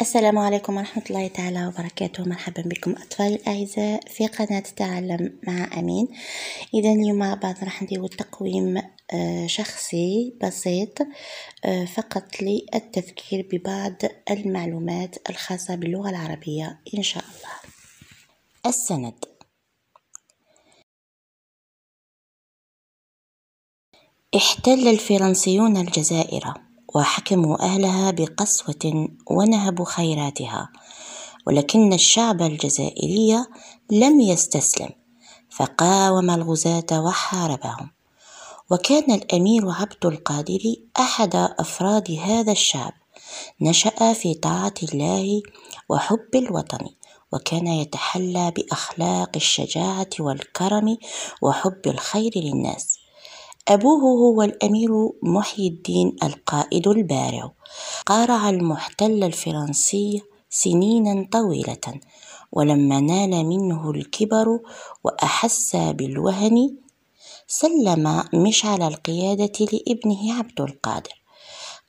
السلام عليكم ورحمة الله تعالى وبركاته مرحبا بكم أطفال الأعزاء في قناة تعلم مع أمين إذا اليوم مع بعض راح نديرو تقويم آه، شخصي بسيط آه، فقط للتذكير ببعض المعلومات الخاصة باللغة العربية إن شاء الله السند احتل الفرنسيون الجزائر وحكموا أهلها بقسوة ونهبوا خيراتها ولكن الشعب الجزائري لم يستسلم فقاوم الغزاة وحاربهم وكان الأمير عبد القادر أحد أفراد هذا الشعب نشأ في طاعة الله وحب الوطن وكان يتحلى بأخلاق الشجاعة والكرم وحب الخير للناس أبوه هو الأمير محي الدين القائد البارع قارع المحتل الفرنسي سنينا طويلة ولما نال منه الكبر وأحس بالوهن سلم مشعل القيادة لابنه عبد القادر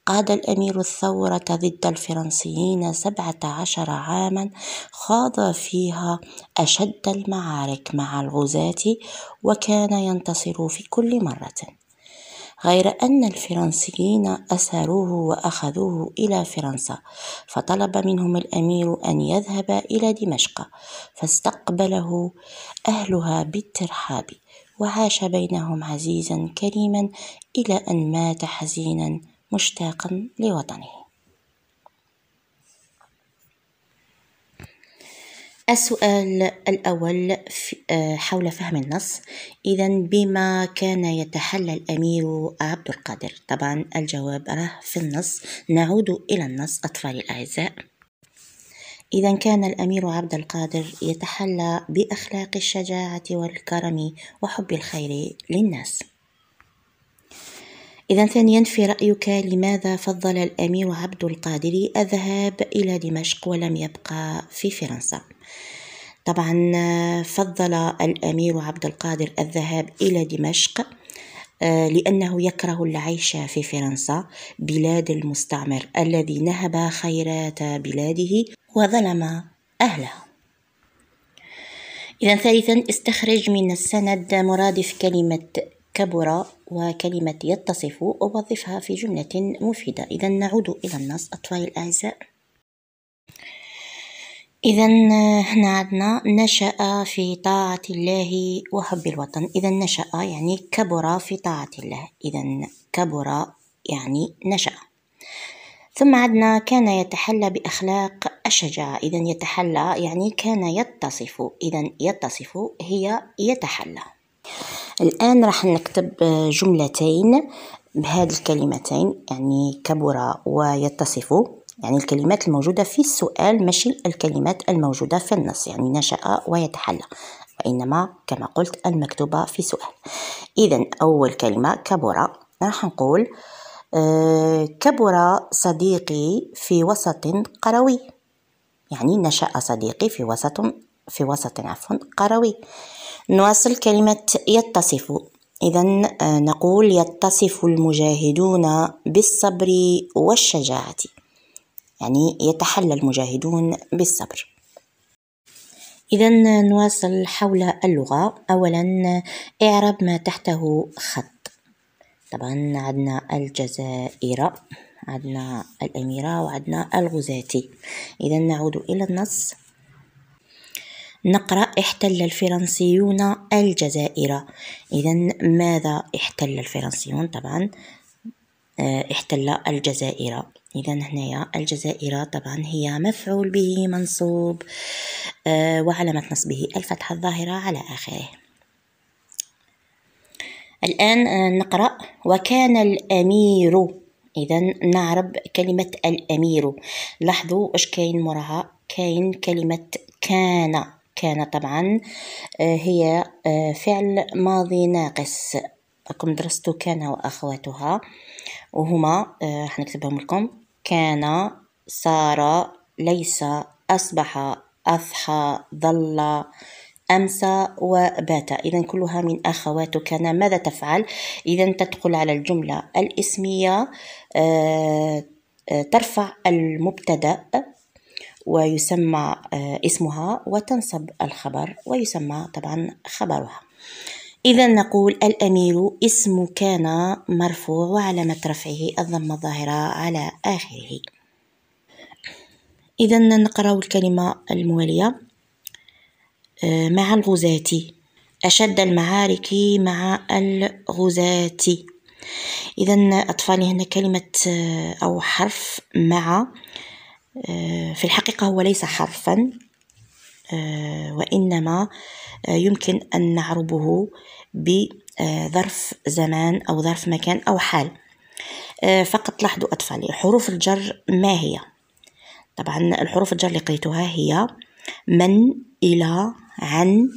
قاد الأمير الثورة ضد الفرنسيين سبعة عشر عاما خاض فيها أشد المعارك مع الغزاة وكان ينتصر في كل مرة غير أن الفرنسيين أسروه وأخذوه إلى فرنسا فطلب منهم الأمير أن يذهب إلى دمشق فاستقبله أهلها بالترحاب وعاش بينهم عزيزا كريما إلى أن مات حزينا مشتاقا لوطنه السؤال الأول آه، حول فهم النص إذا بما كان يتحلى الأمير عبد القادر طبعا الجواب راه في النص نعود إلى النص أطفالي الأعزاء إذا كان الأمير عبد القادر يتحلى بأخلاق الشجاعة والكرم وحب الخير للناس إذا ثانيا في رأيك لماذا فضل الأمير عبد القادر الذهاب إلى دمشق ولم يبقى في فرنسا؟ طبعا فضل الأمير عبد القادر الذهاب إلى دمشق آه، لأنه يكره العيش في فرنسا بلاد المستعمر الذي نهب خيرات بلاده وظلم أهلها إذا ثالثا استخرج من السند مرادف كلمة كبر وكلمة يتصف أوظفها في جملة مفيدة إذا نعود إلى النص أطفال الأعزاء إذا هنا عندنا نشأ في طاعة الله وحب الوطن إذا نشأ يعني كبر في طاعة الله إذا كبر يعني نشأ ثم عندنا كان يتحلى بأخلاق الشجاعة إذا يتحلى يعني كان يتصف إذا يتصف هي يتحلى الآن راح نكتب جملتين بهاد الكلمتين يعني كبر ويتصف يعني الكلمات الموجودة في السؤال ماشي الكلمات الموجودة في النص يعني نشأ ويتحلى وإنما كما قلت المكتوبة في سؤال إذا أول كلمة كبر راح نقول آه، كبر صديقي في وسط قروي يعني نشأ صديقي في وسط في وسط عفوا قروي نواصل كلمة يتصف إذا آه، نقول يتصف المجاهدون بالصبر والشجاعة يعني يتحلى المجاهدون بالصبر إذا نواصل حول اللغة أولا إعرب ما تحته خط طبعا عندنا الجزائر عندنا الأميرة وعندنا الغزاتي إذا نعود إلى النص نقرأ احتل الفرنسيون الجزائر إذا ماذا احتل الفرنسيون طبعا آه، احتل الجزائر إذا هنايا الجزائر طبعا هي مفعول به منصوب آه، وعلامة نصبه الفتحة الظاهرة على آخره الآن آه، نقرأ وكان الأمير إذا نعرب كلمة الأمير لاحظوا اش كاين موراها كاين كلمة كان كان طبعا آه، هي آه، فعل ماضي ناقص راكم درستو كان واخواتها وهما آه، حنكتبهم لكم كان صار ليس اصبح اضحى ظل أمس وبات إذا كلها من أخوات كان ماذا تفعل إذا تدخل على الجملة الإسمية ترفع المبتدأ ويسمى آه، اسمها وتنصب الخبر ويسمى طبعا خبرها إذا نقول الأمير اسم كان مرفوع وعلامة رفعه الضمة الظاهرة على آخره إذا نقرأ الكلمة الموالية آه، مع الغزاة أشد المعارك مع الغزاة إذا أطفالي هنا كلمة آه، أو حرف مع آه، في الحقيقة هو ليس حرفا آه، وإنما آه، يمكن أن نعربه بظرف زمان أو ظرف مكان أو حال فقط لاحظوا أطفالي حروف الجر ما هي طبعا الحروف الجر اللي قريتها هي من إلى عن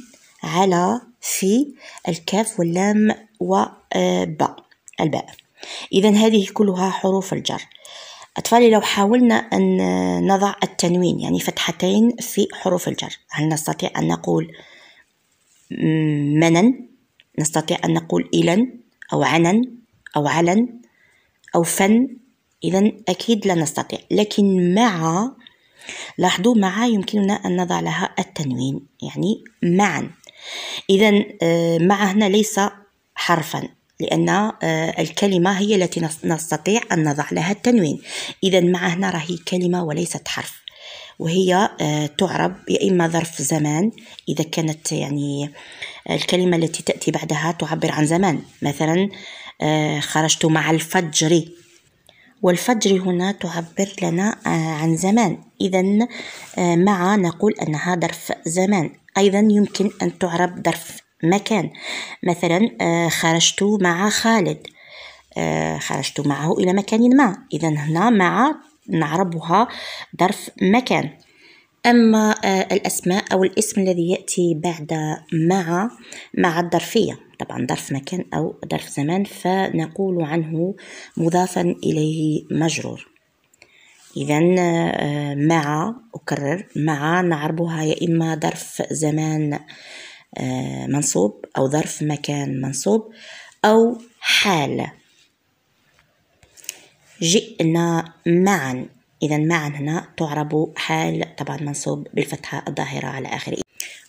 على في الكاف واللام وباء الباء إذا هذه كلها حروف الجر أطفالي لو حاولنا أن نضع التنوين يعني فتحتين في حروف الجر هل نستطيع أن نقول منن نستطيع أن نقول إلا أو عنن أو علن أو فن إذا أكيد لا نستطيع لكن مع لاحظوا مع يمكننا أن نضع لها التنوين يعني معا إذا آه، مع هنا ليس حرفا لأن آه، الكلمة هي التي نستطيع أن نضع لها التنوين إذا مع هنا راهي كلمة وليست حرف وهي آه، تعرب يا إما ظرف زمان إذا كانت يعني آه، الكلمة التي تأتي بعدها تعبر عن زمان مثلا خرجت مع الفجر والفجر هنا تعبر لنا عن زمان إذا مع نقول أنها ظرف زمان أيضا يمكن أن تعرب ظرف مكان مثلا آه، خرجت مع خالد آه، خرجت معه إلى مكان ما إذا هنا مع نعربها ظرف مكان أما آه، الأسماء أو الاسم الذي يأتي بعد مع مع الظرفية طبعا ظرف مكان أو ظرف زمان فنقول عنه مضافا إليه مجرور إذا مع أكرر مع نعربها يا إما ظرف زمان آه، منصوب أو ظرف مكان منصوب أو حال جئنا معا إذا معا هنا تعرب حال طبعا منصوب بالفتحة الظاهرة على آخره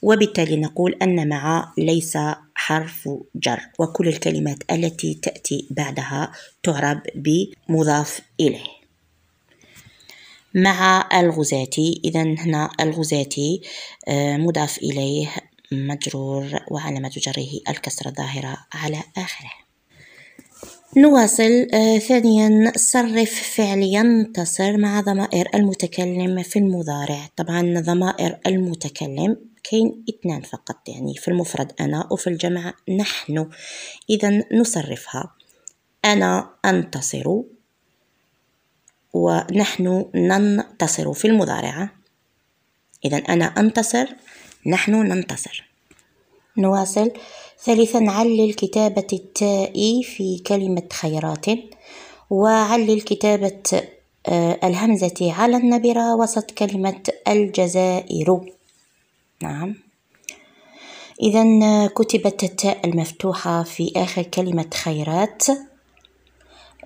وبالتالي نقول أن مع ليس حرف جر وكل الكلمات التي تأتي بعدها تعرب بمضاف إليه مع الغزاتي إذا هنا الغزاتي آه، مضاف إليه مجرور وعلامة جره الكسرة الظاهرة على آخره نواصل آه ثانيا صرف فعل ينتصر مع ضمائر المتكلم في المضارع طبعا ضمائر المتكلم كاين اثنان فقط يعني في المفرد أنا وفي الجمع نحن إذا نصرفها أنا أنتصر ونحن ننتصر في المضارعة إذا أنا أنتصر نحن ننتصر نواصل ثالثا علل كتابة التاء في كلمة خيرات وعلل كتابة آه، الهمزة على النبرة وسط كلمة الجزائر نعم إذا كتبت التاء المفتوحة في آخر كلمة خيرات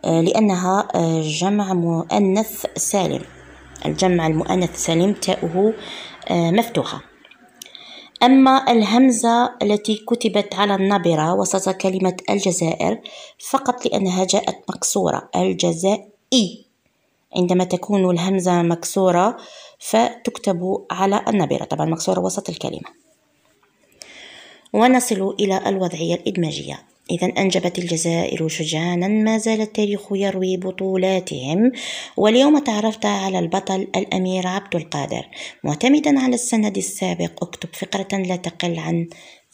آه، لأنها آه، جمع مؤنث سالم الجمع المؤنث سالم تاؤه مفتوحة أما الهمزة التي كتبت على النبرة وسط كلمة الجزائر فقط لأنها جاءت مكسورة الجزائي عندما تكون الهمزة مكسورة فتكتب على النبرة طبعا مكسورة وسط الكلمة ونصل إلى الوضعية الإدماجية إذا أنجبت الجزائر شجعانا ما زال التاريخ يروي بطولاتهم واليوم تعرفت على البطل الأمير عبد القادر معتمدا على السند السابق اكتب فقرة لا تقل عن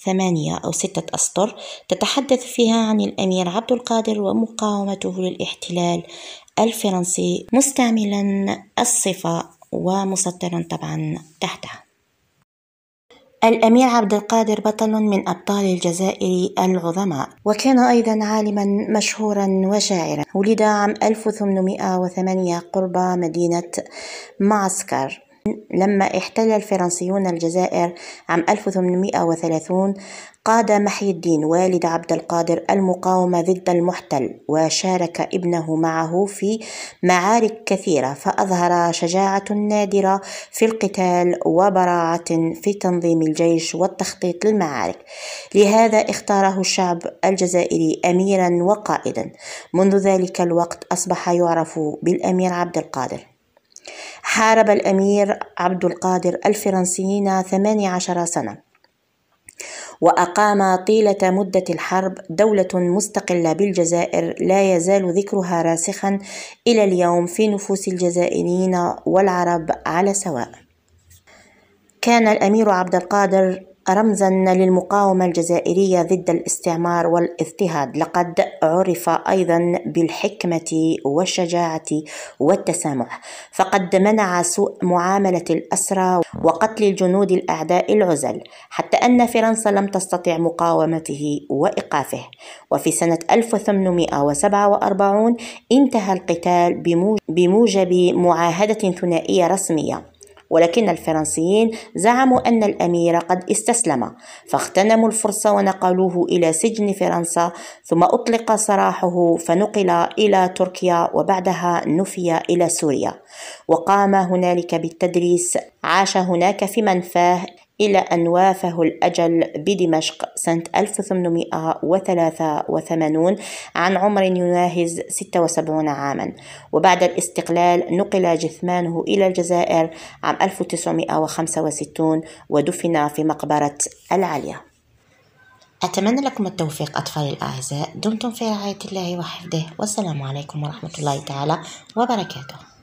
ثمانية أو ستة أسطر تتحدث فيها عن الأمير عبد القادر ومقاومته للاحتلال الفرنسي مستعملا الصفة ومسطرا طبعا تحتها الأمير عبد القادر بطل من أبطال الجزائر العظماء وكان أيضا عالما مشهورا وشاعرا ولد عام 1808 قرب مدينة معسكر لما احتل الفرنسيون الجزائر عام 1830 قاد محي الدين والد عبد القادر المقاومة ضد المحتل وشارك ابنه معه في معارك كثيرة فأظهر شجاعة نادرة في القتال وبراعة في تنظيم الجيش والتخطيط للمعارك لهذا اختاره الشعب الجزائري أميرا وقائدا منذ ذلك الوقت أصبح يعرف بالأمير عبد القادر حارب الأمير عبد القادر الفرنسيين 18 سنة وأقام طيلة مدة الحرب دولة مستقلة بالجزائر لا يزال ذكرها راسخا إلى اليوم في نفوس الجزائريين والعرب على سواء كان الأمير عبد القادر رمزا للمقاومة الجزائرية ضد الاستعمار والاضطهاد لقد عرف أيضا بالحكمة والشجاعة والتسامح فقد منع سوء معاملة الأسرى وقتل الجنود الأعداء العزل حتى أن فرنسا لم تستطع مقاومته وإيقافه وفي سنة 1847 انتهى القتال بموجب معاهدة ثنائية رسمية ولكن الفرنسيين زعموا أن الأمير قد استسلم فاغتنموا الفرصة ونقلوه إلى سجن فرنسا ثم أطلق سراحه فنقل إلى تركيا وبعدها نفي إلى سوريا وقام هنالك بالتدريس عاش هناك في منفاه إلى أن وافه الأجل بدمشق سنة 1883 عن عمر يناهز 76 عاما وبعد الاستقلال نقل جثمانه إلى الجزائر عام 1965 ودفن في مقبرة العليا أتمنى لكم التوفيق أطفالي الأعزاء دمتم في رعاية الله وحفظه والسلام عليكم ورحمة الله تعالى وبركاته